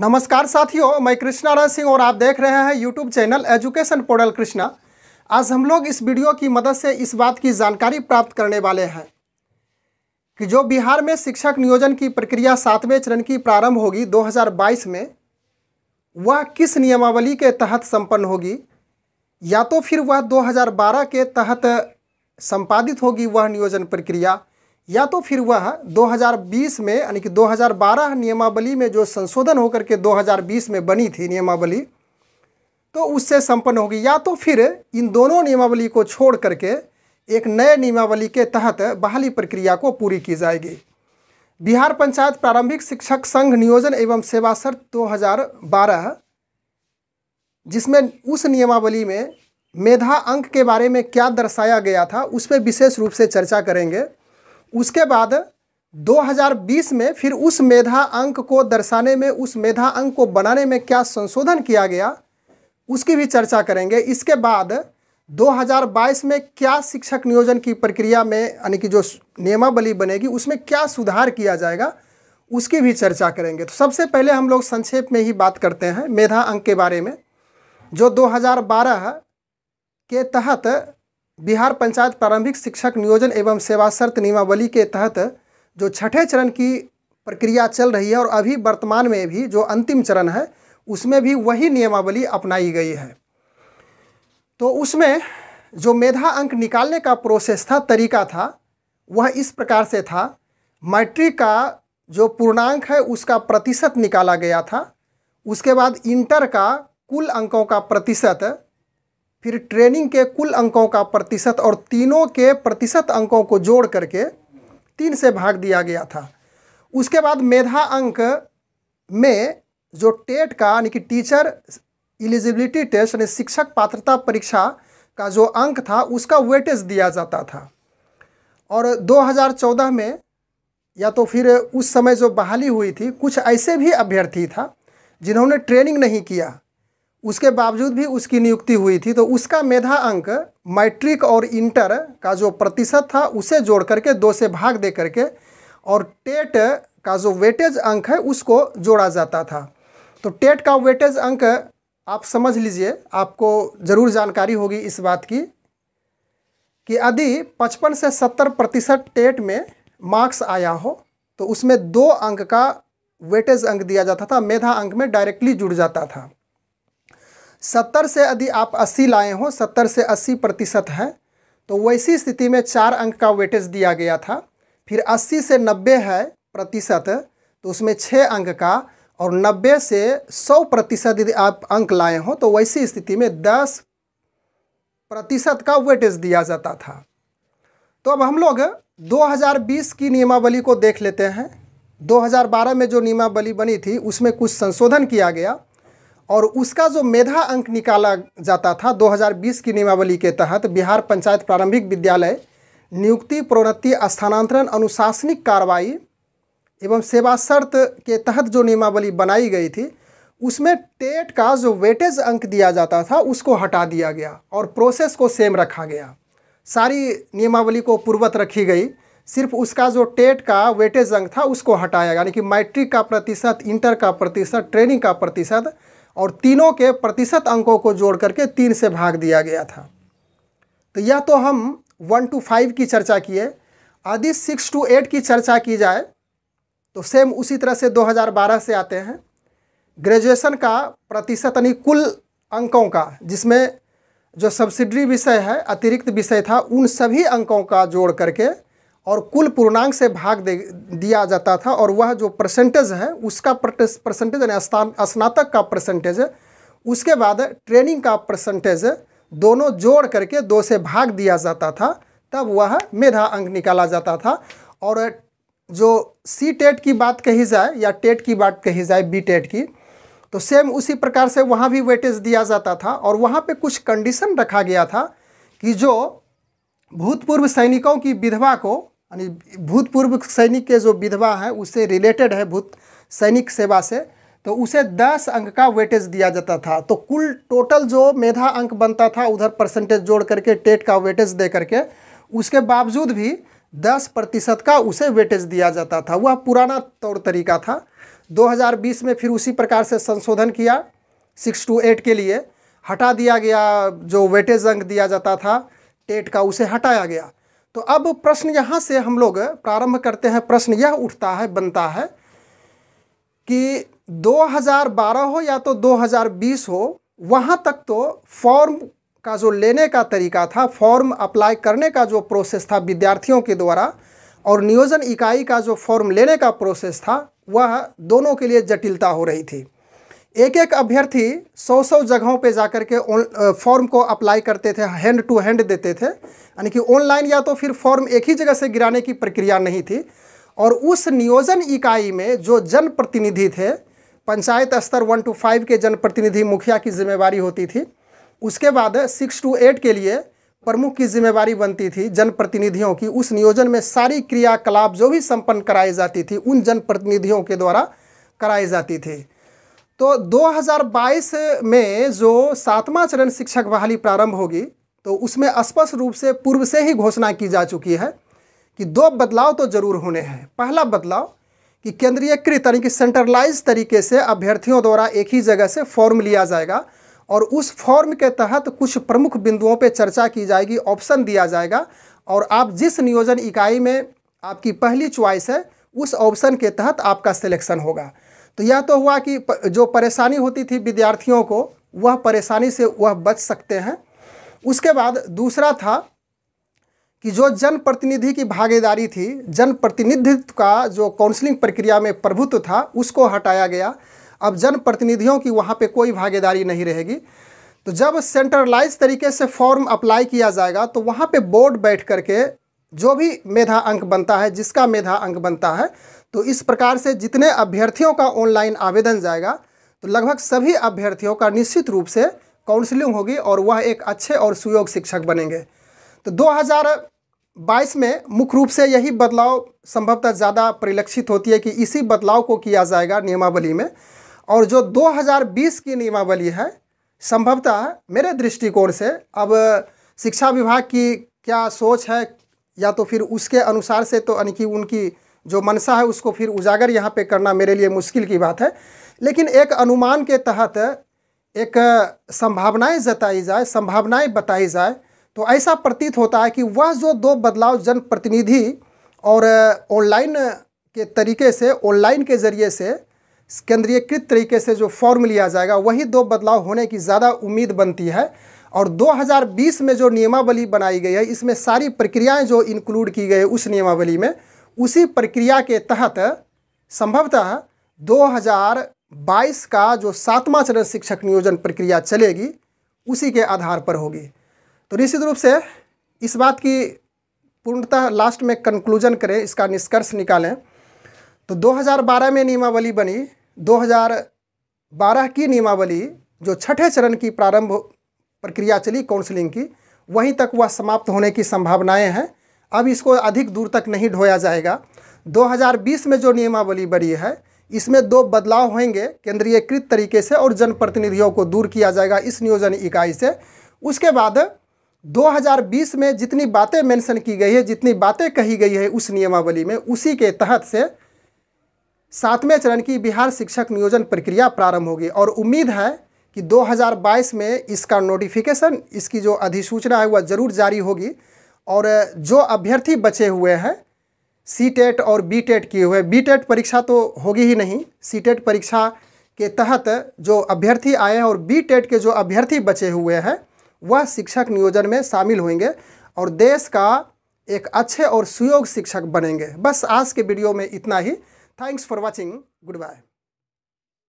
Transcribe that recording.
नमस्कार साथियों मैं कृष्णा राज सिंह और आप देख रहे हैं YouTube channel education portal Krishna आज हम लोग इस वीडियो की मदद से इस बात की जानकारी प्राप्त करने वाले हैं कि जो बिहार में शिक्षक नियोजन की प्रक्रिया सातवें चरण की प्रारंभ होगी 2022 में वह किस नियमावली के तहत संपन्न होगी या तो फिर वह 2012 के तहत संपादित होगी वह नियोजन प्रक्रिया या तो फिर वह 2020 में यानी कि 2012 नियमावली में जो संशोधन होकर के 2020 में बनी थी नियमावली तो उससे संपन्न होगी या तो फिर इन दोनों नियमावली को छोड़ करके एक नए नियमावली के तहत बहाली प्रक्रिया को पूरी की जाएगी बिहार पंचायत प्रारंभिक शिक्षक संघ नियोजन एवं सेवा शर्त दो जिसमें उस नियमावली में मेधा अंक के बारे में क्या दर्शाया गया था उस पर विशेष रूप से चर्चा करेंगे उसके बाद 2020 में फिर उस मेधा अंक को दर्शाने में उस मेधा अंक को बनाने में क्या संशोधन किया गया उसकी भी चर्चा करेंगे इसके बाद 2022 में क्या शिक्षक नियोजन की प्रक्रिया में यानी कि जो नियमावली बनेगी उसमें क्या सुधार किया जाएगा उसकी भी चर्चा करेंगे तो सबसे पहले हम लोग संक्षेप में ही बात करते हैं मेधा अंक के बारे में जो 2012 के तहत बिहार पंचायत प्रारंभिक शिक्षक नियोजन एवं सेवा शर्त नियमावली के तहत जो छठे चरण की प्रक्रिया चल रही है और अभी वर्तमान में भी जो अंतिम चरण है उसमें भी वही नियमावली अपनाई गई है तो उसमें जो मेधा अंक निकालने का प्रोसेस था तरीका था वह इस प्रकार से था मैट्रिक का जो पूर्णांक है उसका प्रतिशत निकाला गया था उसके बाद इंटर का कुल अंकों का प्रतिशत फिर ट्रेनिंग के कुल अंकों का प्रतिशत और तीनों के प्रतिशत अंकों को जोड़ करके तीन से भाग दिया गया था उसके बाद मेधा अंक में जो टेट का यानी कि टीचर एलिजिबिलिटी टेस्ट यानी शिक्षक पात्रता परीक्षा का जो अंक था उसका वेटेज दिया जाता था और 2014 में या तो फिर उस समय जो बहाली हुई थी कुछ ऐसे भी अभ्यर्थी था जिन्होंने ट्रेनिंग नहीं किया उसके बावजूद भी उसकी नियुक्ति हुई थी तो उसका मेधा अंक मैट्रिक और इंटर का जो प्रतिशत था उसे जोड़ करके दो से भाग दे करके और टेट का जो वेटेज अंक है उसको जोड़ा जाता था तो टेट का वेटेज अंक आप समझ लीजिए आपको ज़रूर जानकारी होगी इस बात की कि यदि पचपन से सत्तर प्रतिशत टेट में मार्क्स आया हो तो उसमें दो अंक का वेटेज अंक दिया जाता था मेधा अंक में डायरेक्टली जुड़ जाता था सत्तर से यदि आप अस्सी लाए हों सत्तर से अस्सी प्रतिशत है तो वैसी स्थिति में चार अंक का वेटेज दिया गया था फिर अस्सी से नब्बे है प्रतिशत तो उसमें छः अंक का और नब्बे से सौ प्रतिशत यदि आप अंक लाए हों तो वैसी स्थिति में दस प्रतिशत का वेटेज दिया जाता था तो अब हम लोग 2020 की नियमावली को देख लेते हैं 2012 में जो नियमावली बनी थी उसमें कुछ संशोधन किया गया और उसका जो मेधा अंक निकाला जाता था 2020 की नियमावली के तहत बिहार पंचायत प्रारंभिक विद्यालय नियुक्ति प्रोन्नति स्थानांतरण अनुशासनिक कार्रवाई एवं सेवा शर्त के तहत जो नियमावली बनाई गई थी उसमें टेट का जो वेटेज अंक दिया जाता था उसको हटा दिया गया और प्रोसेस को सेम रखा गया सारी नियमावली को पूर्वत रखी गई सिर्फ उसका जो टेट का वेटेज अंक था उसको हटाया गया यानी कि मैट्रिक का प्रतिशत इंटर का प्रतिशत ट्रेनिंग का प्रतिशत और तीनों के प्रतिशत अंकों को जोड़ करके तीन से भाग दिया गया था तो यह तो हम वन टू फाइव की चर्चा किए यदि सिक्स टू एट की चर्चा की जाए तो सेम उसी तरह से 2012 से आते हैं ग्रेजुएशन का प्रतिशत यानी कुल अंकों का जिसमें जो सब्सिडरी विषय है अतिरिक्त विषय था उन सभी अंकों का जोड़ करके और कुल पूर्णांक से भाग दे दिया जाता था और वह जो परसेंटेज है उसका परसेंटेज यानी स्नातक का परसेंटेज उसके बाद ट्रेनिंग का परसेंटेज दोनों जोड़ करके दो से भाग दिया जाता था तब वह मेधा अंक निकाला जाता था और जो सी टेट e की बात कही जाए या टेट e की बात कही जाए बी टेट e की तो सेम उसी प्रकार से वहाँ भी वेटेज दिया जाता था और वहाँ पे कुछ कंडीशन रखा गया था कि जो भूतपूर्व सैनिकों की विधवा को यानी भूतपूर्व सैनिक के जो विधवा है उससे रिलेटेड है भूत सैनिक सेवा से तो उसे दस अंक का वेटेज दिया जाता था तो कुल टोटल जो मेधा अंक बनता था उधर परसेंटेज जोड़ करके टेट का वेटेज दे करके उसके बावजूद भी दस प्रतिशत का उसे वेटेज दिया जाता था वह पुराना तौर तरीका था 2020 में फिर उसी प्रकार से संशोधन किया सिक्स टू एट के लिए हटा दिया गया जो वेटेज अंक दिया जाता था टेट का उसे हटाया गया तो अब प्रश्न यहाँ से हम लोग प्रारंभ करते हैं प्रश्न यह उठता है बनता है कि 2012 हो या तो 2020 हो वहाँ तक तो फॉर्म का जो लेने का तरीका था फॉर्म अप्लाई करने का जो प्रोसेस था विद्यार्थियों के द्वारा और नियोजन इकाई का जो फॉर्म लेने का प्रोसेस था वह दोनों के लिए जटिलता हो रही थी एक एक अभ्यर्थी सौ सौ जगहों पे जाकर के फॉर्म को अप्लाई करते थे हैंड टू हैंड देते थे यानी कि ऑनलाइन या तो फिर फॉर्म एक ही जगह से गिराने की प्रक्रिया नहीं थी और उस नियोजन इकाई में जो जनप्रतिनिधि थे पंचायत स्तर वन टू फाइव के जनप्रतिनिधि मुखिया की जिम्मेवारी होती थी उसके बाद सिक्स टू एट के लिए प्रमुख की जिम्मेवारी बनती थी जनप्रतिनिधियों की उस नियोजन में सारी क्रियाकलाप जो भी संपन्न कराई जाती थी उन जनप्रतिनिधियों के द्वारा कराई जाती थी तो 2022 में जो सातवां चरण शिक्षक बहाली प्रारंभ होगी तो उसमें स्पष्ट रूप से पूर्व से ही घोषणा की जा चुकी है कि दो बदलाव तो जरूर होने हैं पहला बदलाव कि केंद्रीयकृत यानी कि सेंट्रलाइज तरीके से अभ्यर्थियों द्वारा एक ही जगह से फॉर्म लिया जाएगा और उस फॉर्म के तहत कुछ प्रमुख बिंदुओं पर चर्चा की जाएगी ऑप्शन दिया जाएगा और आप जिस नियोजन इकाई में आपकी पहली च्वाइस है उस ऑप्शन के तहत आपका सिलेक्शन होगा तो यह तो हुआ कि जो परेशानी होती थी विद्यार्थियों को वह परेशानी से वह बच सकते हैं उसके बाद दूसरा था कि जो जनप्रतिनिधि की भागीदारी थी जनप्रतिनिधित्व का जो काउंसलिंग प्रक्रिया में प्रभुत्व था उसको हटाया गया अब जनप्रतिनिधियों की वहाँ पे कोई भागीदारी नहीं रहेगी तो जब सेंट्रलाइज तरीके से फॉर्म अप्लाई किया जाएगा तो वहाँ पे बोर्ड बैठ कर के जो भी मेधा अंक बनता है जिसका मेधा अंक बनता है तो इस प्रकार से जितने अभ्यर्थियों का ऑनलाइन आवेदन जाएगा तो लगभग सभी अभ्यर्थियों का निश्चित रूप से काउंसलिंग होगी और वह एक अच्छे और सुयोग शिक्षक बनेंगे तो 2022 में मुख्य रूप से यही बदलाव संभवतः ज़्यादा परिलक्षित होती है कि इसी बदलाव को किया जाएगा नियमावली में और जो 2020 की नियमावली है संभवतः मेरे दृष्टिकोण से अब शिक्षा विभाग की क्या सोच है या तो फिर उसके अनुसार से तो यानी कि उनकी जो मनसा है उसको फिर उजागर यहाँ पे करना मेरे लिए मुश्किल की बात है लेकिन एक अनुमान के तहत एक संभावनाएं जताई जाए संभावनाएं बताई जाए तो ऐसा प्रतीत होता है कि वह जो दो बदलाव जनप्रतिनिधि और ऑनलाइन के तरीके से ऑनलाइन के ज़रिए से केंद्रीयकृत तरीके से जो फॉर्म लिया जाएगा वही दो बदलाव होने की ज़्यादा उम्मीद बनती है और 2020 में जो नियमावली बनाई गई है इसमें सारी प्रक्रियाएं जो इंक्लूड की गई है उस नियमावली में उसी प्रक्रिया के तहत संभवतः 2022 का जो सातवां चरण शिक्षक नियोजन प्रक्रिया चलेगी उसी के आधार पर होगी तो निश्चित रूप से इस बात की पूर्णतः लास्ट में कंक्लूजन करें इसका निष्कर्ष निकालें तो 2012 में नियमावली बनी 2012 की नियमावली जो छठे चरण की प्रारंभ प्रक्रिया चली काउंसलिंग की वहीं तक वह समाप्त होने की संभावनाएं हैं अब इसको अधिक दूर तक नहीं ढोया जाएगा 2020 में जो नियमावली बनी है इसमें दो बदलाव होंगे केंद्रीयकृत तरीके से और जनप्रतिनिधियों को दूर किया जाएगा इस नियोजन इकाई से उसके बाद 2020 में जितनी बातें मेंशन की गई है जितनी बातें कही गई है उस नियमावली में उसी के तहत से सातवें चरण की बिहार शिक्षक नियोजन प्रक्रिया प्रारंभ होगी और उम्मीद है कि 2022 में इसका नोटिफिकेशन इसकी जो अधिसूचना है वह ज़रूर जारी होगी और जो अभ्यर्थी बचे हुए हैं सी टेट e और बी टेट e किए हुए बी टेट e परीक्षा तो होगी ही नहीं सी टेट परीक्षा के तहत जो अभ्यर्थी आए हैं और बी टेट के जो अभ्यर्थी बचे हुए हैं वह शिक्षक नियोजन में शामिल होंगे और देश का एक अच्छे और सुयोग शिक्षक बनेंगे बस आज के वीडियो में इतना ही thanks for watching good bye